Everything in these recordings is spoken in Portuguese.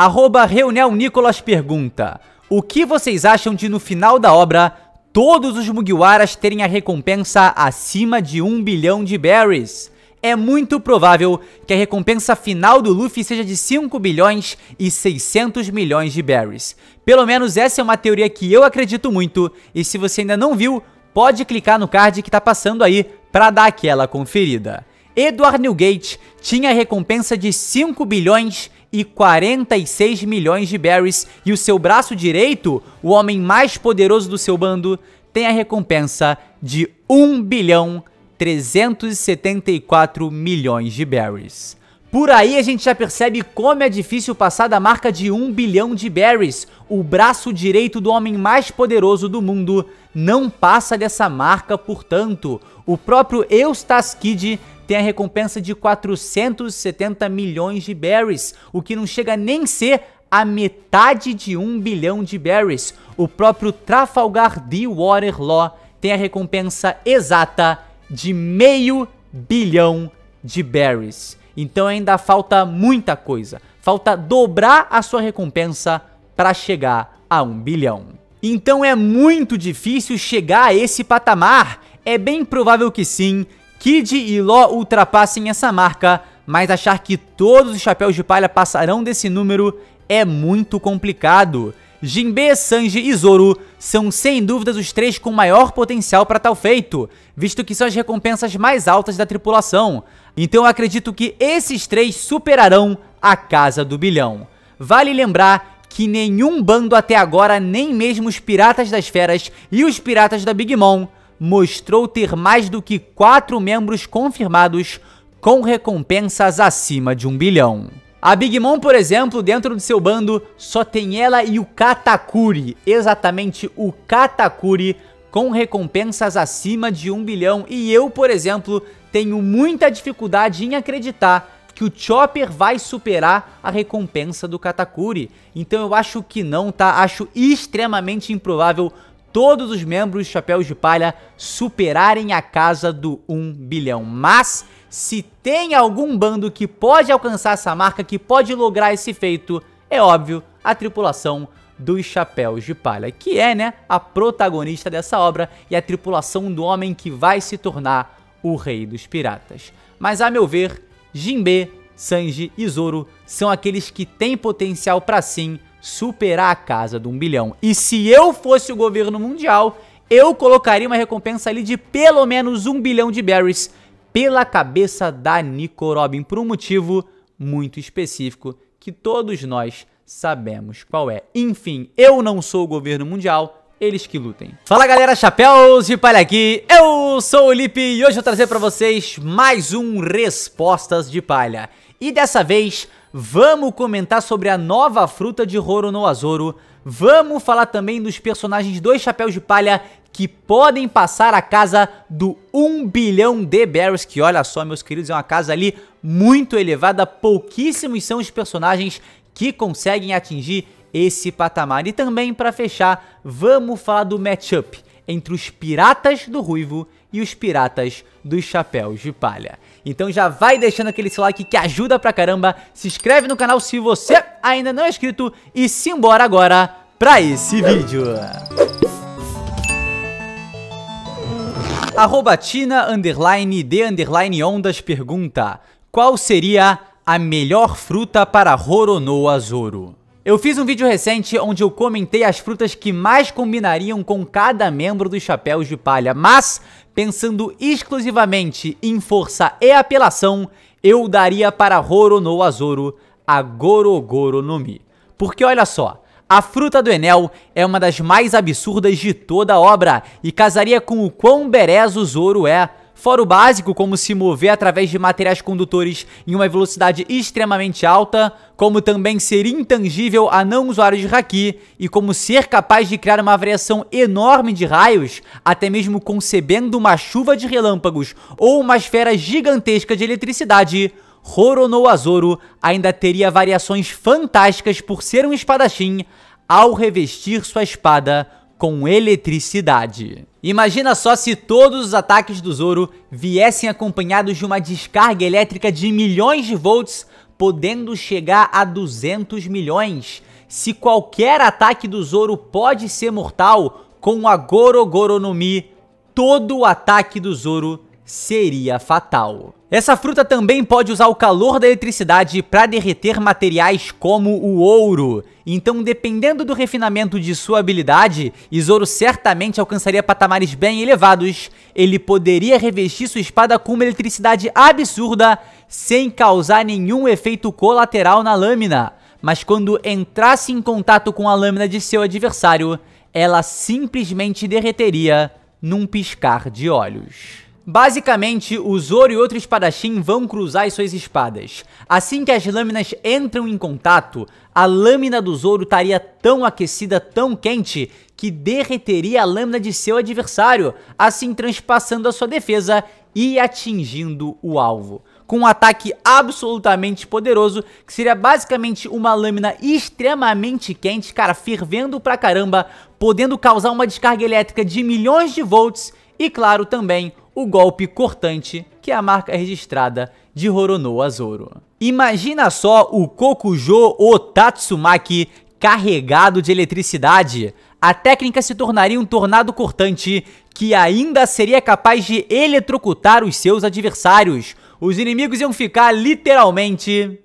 Arroba Reunião Nicolas pergunta: O que vocês acham de no final da obra todos os Mugiwaras terem a recompensa acima de 1 bilhão de berries? É muito provável que a recompensa final do Luffy seja de 5 bilhões e 600 milhões de berries. Pelo menos essa é uma teoria que eu acredito muito, e se você ainda não viu, pode clicar no card que tá passando aí para dar aquela conferida. Edward Newgate tinha a recompensa de 5 bilhões e 46 milhões de berries, e o seu braço direito, o homem mais poderoso do seu bando, tem a recompensa de 1 bilhão 374 milhões de berries. Por aí a gente já percebe como é difícil passar da marca de 1 bilhão de berries. O braço direito do homem mais poderoso do mundo não passa dessa marca, portanto. O próprio Eustace Kid tem a recompensa de 470 milhões de berries, o que não chega nem ser a metade de 1 bilhão de berries. O próprio Trafalgar D. Waterlaw tem a recompensa exata de meio bilhão de berries. Então ainda falta muita coisa. Falta dobrar a sua recompensa para chegar a um bilhão. Então é muito difícil chegar a esse patamar. É bem provável que sim, Kid e Ló ultrapassem essa marca, mas achar que todos os chapéus de palha passarão desse número é muito complicado. Jinbe, Sanji e Zoro são sem dúvidas os três com maior potencial para tal feito, visto que são as recompensas mais altas da tripulação. Então eu acredito que esses três superarão a casa do bilhão. Vale lembrar que nenhum bando até agora, nem mesmo os Piratas das Feras e os Piratas da Big Mom, mostrou ter mais do que quatro membros confirmados com recompensas acima de um bilhão. A Big Mom, por exemplo, dentro do seu bando, só tem ela e o Katakuri, exatamente o Katakuri, com recompensas acima de 1 bilhão. E eu, por exemplo, tenho muita dificuldade em acreditar que o Chopper vai superar a recompensa do Katakuri. Então eu acho que não, tá? Acho extremamente improvável todos os membros Chapéus de Palha superarem a casa do 1 bilhão. Mas se tem algum bando que pode alcançar essa marca, que pode lograr esse feito, é óbvio, a tripulação dos Chapéus de Palha, que é, né, a protagonista dessa obra e a tripulação do homem que vai se tornar o Rei dos Piratas. Mas a meu ver, Jinbe, Sanji e Zoro são aqueles que têm potencial para sim superar a casa de um bilhão. E se eu fosse o governo mundial, eu colocaria uma recompensa ali de pelo menos um bilhão de berries pela cabeça da Nico Robin por um motivo muito específico que todos nós sabemos qual é. Enfim, eu não sou o governo mundial, eles que lutem. Fala galera, chapéus de palha aqui, eu sou o Lipe e hoje eu vou trazer para vocês mais um Respostas de Palha. E dessa vez, vamos comentar sobre a nova fruta de Roro no Azoro, vamos falar também dos personagens dos Chapéus de Palha que podem passar a casa do 1 bilhão de barrels, que olha só, meus queridos, é uma casa ali muito elevada, pouquíssimos são os personagens que conseguem atingir esse patamar. E também, para fechar, vamos falar do matchup entre os piratas do ruivo e os piratas dos chapéus de palha. Então já vai deixando aquele seu like que ajuda pra caramba, se inscreve no canal se você ainda não é inscrito e simbora agora pra esse vídeo. Arrobatina, underline, de, underline, ondas, pergunta. Qual seria a melhor fruta para Roronoa Zoro? Eu fiz um vídeo recente onde eu comentei as frutas que mais combinariam com cada membro dos Chapéus de Palha, mas pensando exclusivamente em força e apelação, eu daria para Roronoa Zoro a Gorogoro no Mi. Porque olha só, a fruta do Enel é uma das mais absurdas de toda a obra e casaria com o quão berés o Zoro é. Fora o básico, como se mover através de materiais condutores em uma velocidade extremamente alta, como também ser intangível a não usuários de Haki, e como ser capaz de criar uma variação enorme de raios, até mesmo concebendo uma chuva de relâmpagos ou uma esfera gigantesca de eletricidade, Azoro ainda teria variações fantásticas por ser um espadachim ao revestir sua espada com eletricidade. Imagina só se todos os ataques do Zoro viessem acompanhados de uma descarga elétrica de milhões de volts, podendo chegar a 200 milhões. Se qualquer ataque do Zoro pode ser mortal, com a Gorogoro no Mi, todo o ataque do Zoro seria fatal. Essa fruta também pode usar o calor da eletricidade para derreter materiais como o ouro. Então, dependendo do refinamento de sua habilidade, Isoro certamente alcançaria patamares bem elevados. Ele poderia revestir sua espada com uma eletricidade absurda, sem causar nenhum efeito colateral na lâmina. Mas quando entrasse em contato com a lâmina de seu adversário, ela simplesmente derreteria num piscar de olhos. Basicamente, o Zoro e outro espadachim vão cruzar as suas espadas. Assim que as lâminas entram em contato, a lâmina do Zoro estaria tão aquecida, tão quente, que derreteria a lâmina de seu adversário, assim transpassando a sua defesa e atingindo o alvo com um ataque absolutamente poderoso, que seria basicamente uma lâmina extremamente quente, cara, fervendo pra caramba, podendo causar uma descarga elétrica de milhões de volts e, claro, também o golpe cortante, que é a marca registrada de Roronoa Zoro. Imagina só o Kokujo Otatsumaki carregado de eletricidade. A técnica se tornaria um tornado cortante que ainda seria capaz de eletrocutar os seus adversários. Os inimigos iam ficar literalmente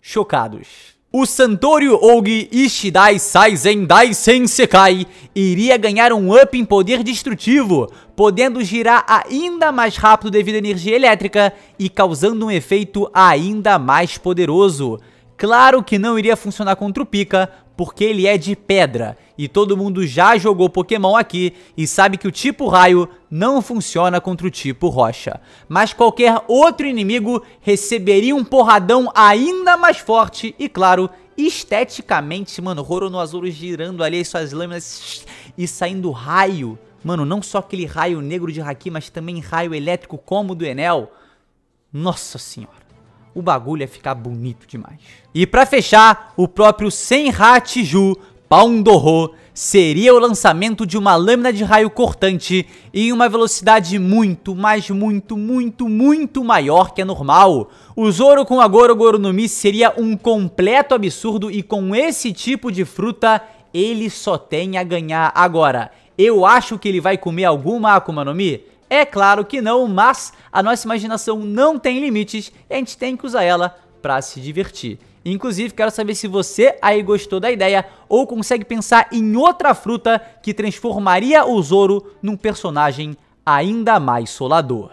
chocados. O Santorio Ogi Ishidai Saizen Dai Sekai iria ganhar um up em poder destrutivo, podendo girar ainda mais rápido devido à energia elétrica e causando um efeito ainda mais poderoso. Claro que não iria funcionar contra o Pika, porque ele é de pedra, e todo mundo já jogou Pokémon aqui e sabe que o tipo raio não funciona contra o tipo rocha. Mas qualquer outro inimigo receberia um porradão ainda mais forte e, claro, esteticamente, mano, Rorono Azul girando ali as suas lâminas e saindo raio. Mano, não só aquele raio negro de Haki, mas também raio elétrico como o do Enel. Nossa senhora o bagulho é ficar bonito demais. E para fechar, o próprio Senhachiju Pandoro seria o lançamento de uma lâmina de raio cortante em uma velocidade muito, mas muito, muito, muito maior que a normal. O Zoro com a Goro Goro no Mi seria um completo absurdo e com esse tipo de fruta ele só tem a ganhar agora. Eu acho que ele vai comer alguma Akuma no Mi? É claro que não, mas a nossa imaginação não tem limites e a gente tem que usar ela para se divertir. Inclusive, quero saber se você aí gostou da ideia ou consegue pensar em outra fruta que transformaria o Zoro num personagem ainda mais solador.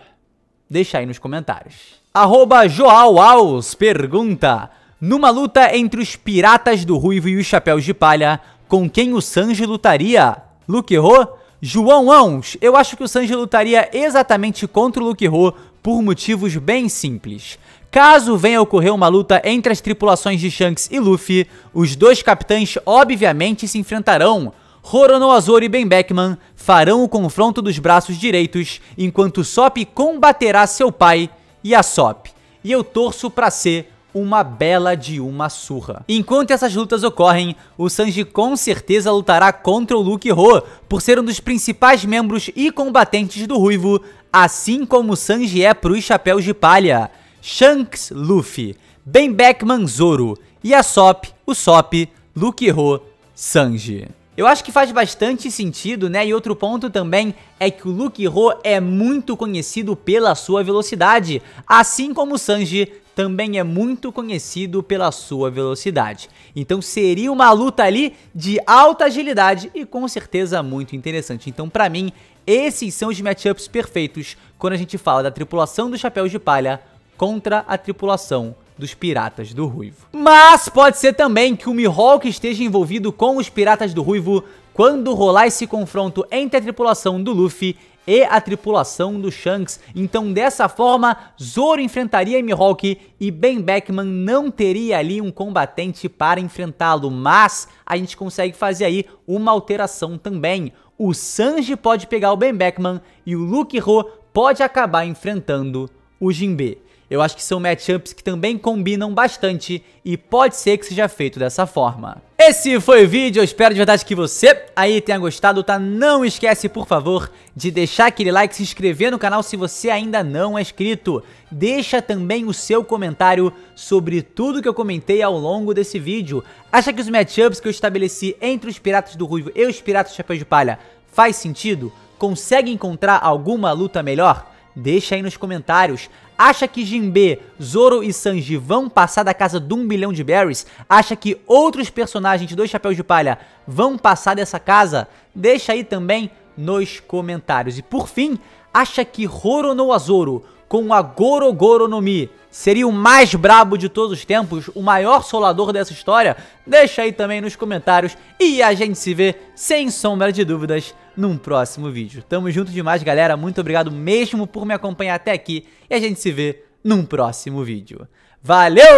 Deixa aí nos comentários. Arroba Joao pergunta: Numa luta entre os piratas do Ruivo e os Chapéus de Palha, com quem o Sanji lutaria? Luke Ho? João Ons, eu acho que o Sanji lutaria exatamente contra o Luke Ho por motivos bem simples. Caso venha a ocorrer uma luta entre as tripulações de Shanks e Luffy, os dois capitães obviamente se enfrentarão. Roronoa Azor e Ben Beckman farão o confronto dos braços direitos, enquanto Sop combaterá seu pai, e a Sop. E eu torço para ser uma bela de uma surra. Enquanto essas lutas ocorrem, o Sanji com certeza lutará contra o Luke Ho, por ser um dos principais membros e combatentes do Ruivo, assim como Sanji é para os Chapéus de Palha, Shanks Luffy, Benback Manzoro, Yasop, Usopp, Luke Ho, Sanji. Eu acho que faz bastante sentido, né? E outro ponto também é que o Luke Ro é muito conhecido pela sua velocidade, assim como o Sanji também é muito conhecido pela sua velocidade. Então seria uma luta ali de alta agilidade e com certeza muito interessante. Então para mim, esses são os matchups perfeitos quando a gente fala da tripulação do chapéu de palha contra a tripulação dos Piratas do Ruivo. Mas pode ser também que o Mihawk esteja envolvido com os Piratas do Ruivo quando rolar esse confronto entre a tripulação do Luffy e a tripulação do Shanks. Então, dessa forma, Zoro enfrentaria Mihawk e Ben Beckman não teria ali um combatente para enfrentá-lo, mas a gente consegue fazer aí uma alteração também. O Sanji pode pegar o Ben Beckman e o Luke Ho pode acabar enfrentando o Jinbe. Eu acho que são matchups que também combinam bastante e pode ser que seja feito dessa forma. Esse foi o vídeo, eu espero de verdade que você aí tenha gostado, tá? Não esquece, por favor, de deixar aquele like, se inscrever no canal se você ainda não é inscrito. Deixa também o seu comentário sobre tudo que eu comentei ao longo desse vídeo. Acha que os matchups que eu estabeleci entre os Piratas do Ruivo e os Piratas do Chapéu de Palha faz sentido? Consegue encontrar alguma luta melhor? Deixa aí nos comentários. Acha que Jinbe, Zoro e Sanji vão passar da casa de um bilhão de berries? Acha que outros personagens de dois Chapéus de Palha vão passar dessa casa? Deixa aí também nos comentários. E por fim, acha que Roronoa Zoro com a Gorogoro no Mi seria o mais brabo de todos os tempos, o maior solador dessa história? Deixa aí também nos comentários e a gente se vê, sem sombra de dúvidas, num próximo vídeo. Tamo junto demais, galera. Muito obrigado mesmo por me acompanhar até aqui e a gente se vê num próximo vídeo. Valeu!